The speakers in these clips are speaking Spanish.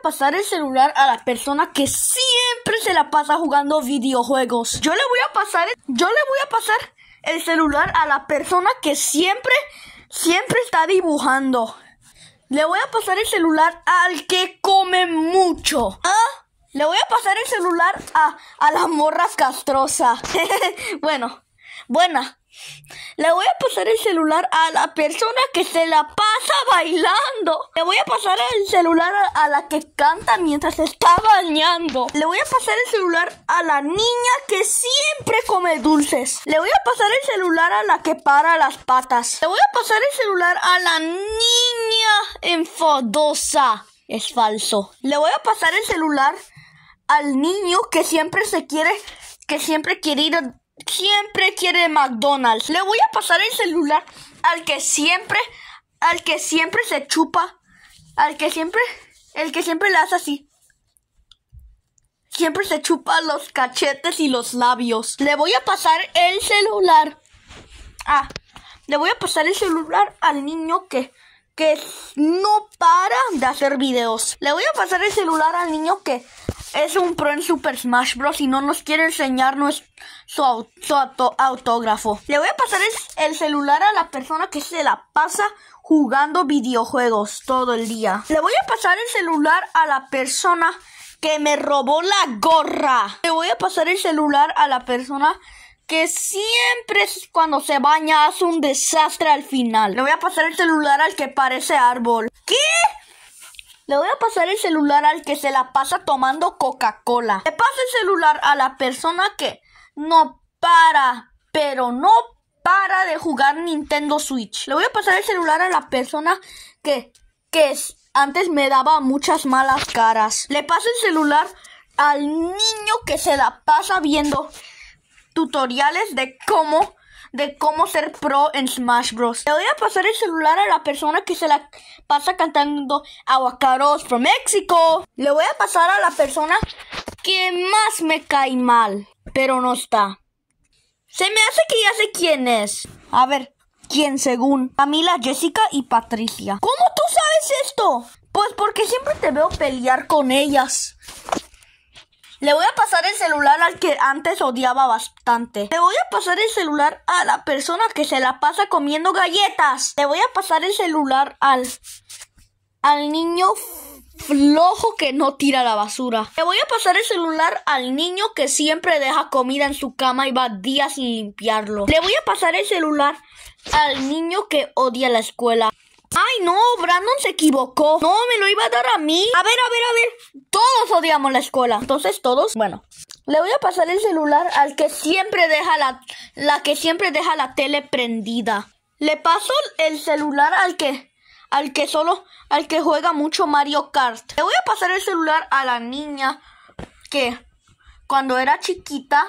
pasar el celular a la persona que siempre se la pasa jugando videojuegos. Yo le voy a pasar, yo le voy a pasar el celular a la persona que siempre, siempre está dibujando. Le voy a pasar el celular al que come mucho. ¿Ah? Le voy a pasar el celular a, a la morra castrosa. bueno, buena. Le voy a pasar el celular a la persona que se la pasa bailando. Le voy a pasar el celular a, la que canta mientras está bañando. Le voy a pasar el celular a la niña que siempre come dulces. Le voy a pasar el celular a la que para las patas. Le voy a pasar el celular a la niña enfadosa. Es falso. Le voy a pasar el celular al niño que siempre se quiere, que siempre quiere ir a siempre quiere McDonald's. Le voy a pasar el celular al que siempre, al que siempre se chupa, al que siempre, el que siempre le hace así. Siempre se chupa los cachetes y los labios. Le voy a pasar el celular. Ah, le voy a pasar el celular al niño que que no para de hacer videos. Le voy a pasar el celular al niño que es un pro en Super Smash Bros. y no nos quiere enseñar su, autógrafo. Le voy a pasar el celular a la persona que se la pasa jugando videojuegos todo el día. Le voy a pasar el celular a la persona que me robó la gorra. Le voy a pasar el celular a la persona que siempre cuando se baña hace un desastre al final. Le voy a pasar el celular al que parece árbol. ¿Qué? Le voy a pasar el celular al que se la pasa tomando Coca-Cola. Le paso el celular a la persona que no para, pero no para de jugar Nintendo Switch. Le voy a pasar el celular a la persona que, que antes me daba muchas malas caras. Le paso el celular al niño que se la pasa viendo tutoriales de cómo de cómo ser pro en Smash Bros. Le voy a pasar el celular a la persona que se la pasa cantando Aguacaros from México. Le voy a pasar a la persona que más me cae mal, pero no está. Se me hace que ya sé quién es. A ver, ¿quién según? Camila, Jessica y Patricia. ¿Cómo tú sabes esto? Pues porque siempre te veo pelear con ellas. Le voy a pasar el celular al que antes odiaba bastante. Le voy a pasar el celular a la persona que se la pasa comiendo galletas. Le voy a pasar el celular al al niño flojo que no tira la basura. Le voy a pasar el celular al niño que siempre deja comida en su cama y va días sin limpiarlo. Le voy a pasar el celular al niño que odia la escuela. Ay, no, Brandon se equivocó. No, me lo iba a dar a mí. A ver, a ver, a ver. Todos odiamos la escuela. Entonces, todos. Bueno, le voy a pasar el celular al que siempre deja la, la que siempre deja la tele prendida. Le paso el celular al que, al que solo, al que juega mucho Mario Kart. Le voy a pasar el celular a la niña que cuando era chiquita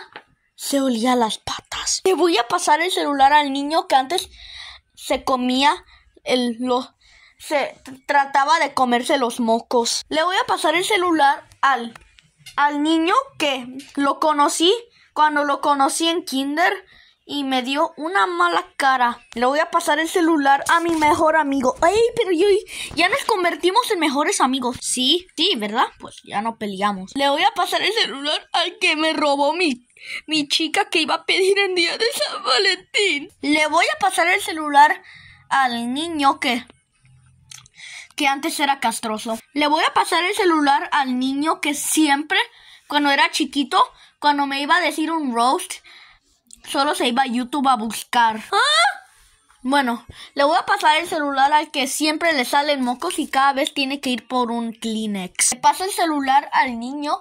se olía las patas. Le voy a pasar el celular al niño que antes se comía el, lo, se trataba de comerse los mocos. Le voy a pasar el celular al, al niño que lo conocí cuando lo conocí en kinder y me dio una mala cara. Le voy a pasar el celular a mi mejor amigo. Ay, pero yo ya nos convertimos en mejores amigos. Sí, sí, ¿verdad? Pues ya no peleamos. Le voy a pasar el celular al que me robó mi mi chica que iba a pedir en día de San Valentín. Le voy a pasar el celular al niño que que antes era castroso. Le voy a pasar el celular al niño que siempre, cuando era chiquito, cuando me iba a decir un roast, solo se iba a YouTube a buscar. ¿Ah? Bueno, le voy a pasar el celular al que siempre le salen mocos y cada vez tiene que ir por un Kleenex. Le paso el celular al niño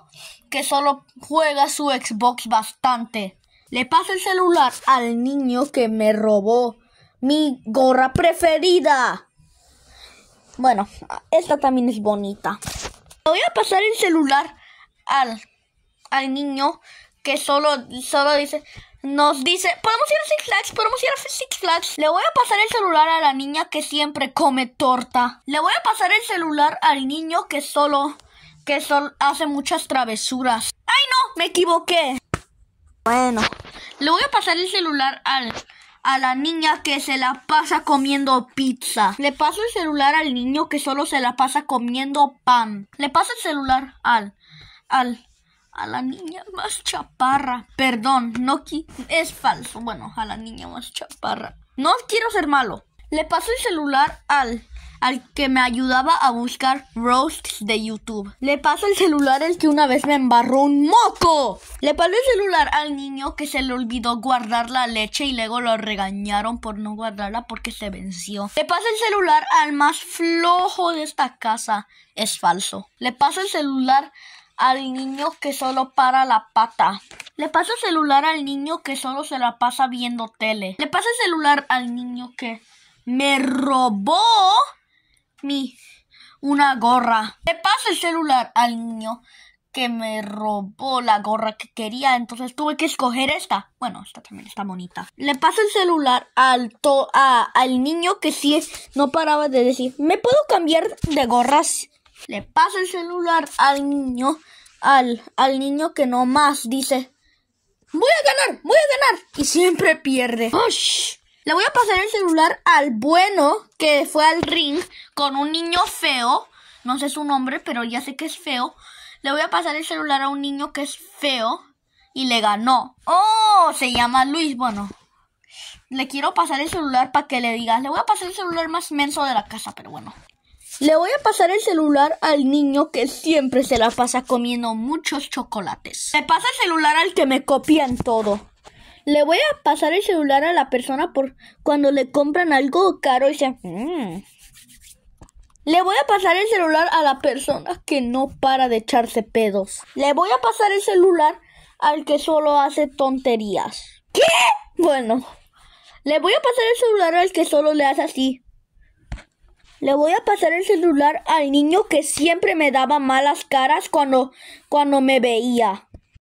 que solo juega su Xbox bastante. Le paso el celular al niño que me robó mi gorra preferida. Bueno, esta también es bonita. Le Voy a pasar el celular al, al niño que solo, solo dice, nos dice, podemos ir a Six Flags, podemos ir a Six Flags. Le voy a pasar el celular a la niña que siempre come torta. Le voy a pasar el celular al niño que solo, que solo hace muchas travesuras. ¡Ay no! Me equivoqué. Bueno, le voy a pasar el celular al a la niña que se la pasa comiendo pizza. Le paso el celular al niño que solo se la pasa comiendo pan. Le paso el celular al al a la niña más chaparra. Perdón, no es falso. Bueno, a la niña más chaparra. No quiero ser malo. Le paso el celular al al que me ayudaba a buscar roasts de YouTube. Le paso el celular al que una vez me embarró un moco. Le paso el celular al niño que se le olvidó guardar la leche y luego lo regañaron por no guardarla porque se venció. Le paso el celular al más flojo de esta casa. Es falso. Le paso el celular al niño que solo para la pata. Le paso el celular al niño que solo se la pasa viendo tele. Le paso el celular al niño que me robó mi una gorra. Le paso el celular al niño que me robó la gorra que quería, entonces tuve que escoger esta. Bueno, esta también está bonita. Le paso el celular al, a, al niño que sí no paraba de decir, ¿me puedo cambiar de gorras? Le paso el celular al niño, al, al niño que no más dice, voy a ganar, voy a ganar. Y siempre pierde. Le voy a pasar el celular al bueno que fue al ring con un niño feo. No sé su nombre, pero ya sé que es feo. Le voy a pasar el celular a un niño que es feo y le ganó. ¡Oh! Se llama Luis. Bueno, le quiero pasar el celular para que le digas. Le voy a pasar el celular más menso de la casa, pero bueno. Le voy a pasar el celular al niño que siempre se la pasa comiendo muchos chocolates. Le pasa el celular al que me copian todo le voy a pasar el celular a la persona por cuando le compran algo caro y se... Mm. Le voy a pasar el celular a la persona que no para de echarse pedos. Le voy a pasar el celular al que solo hace tonterías. ¿Qué? Bueno, le voy a pasar el celular al que solo le hace así. Le voy a pasar el celular al niño que siempre me daba malas caras cuando, cuando me veía.